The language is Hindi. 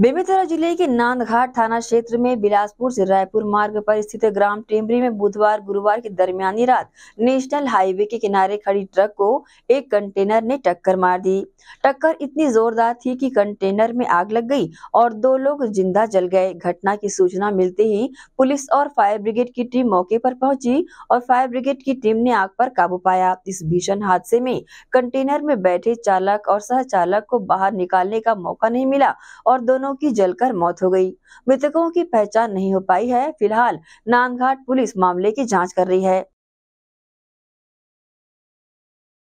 बेमेतरा जिले के नांदघाट थाना क्षेत्र में बिलासपुर से रायपुर मार्ग पर स्थित ग्राम टेमरी में बुधवार गुरुवार के दरमियानी रात नेशनल हाईवे के किनारे खड़ी ट्रक को एक कंटेनर ने टक्कर मार दी टक्कर इतनी जोरदार थी कि कंटेनर में आग लग गई और दो लोग जिंदा जल गए घटना की सूचना मिलते ही पुलिस और फायर ब्रिगेड की टीम मौके पर पहुंची और फायर ब्रिगेड की टीम ने आग पर काबू पाया इस भीषण हादसे में कंटेनर में बैठे चालक और सह चालक को बाहर निकालने का मौका नहीं मिला और दोनों वाहनों की जलकर मौत हो गई मृतकों की पहचान नहीं हो पाई है फिलहाल नांदघाट पुलिस मामले की जांच कर रही है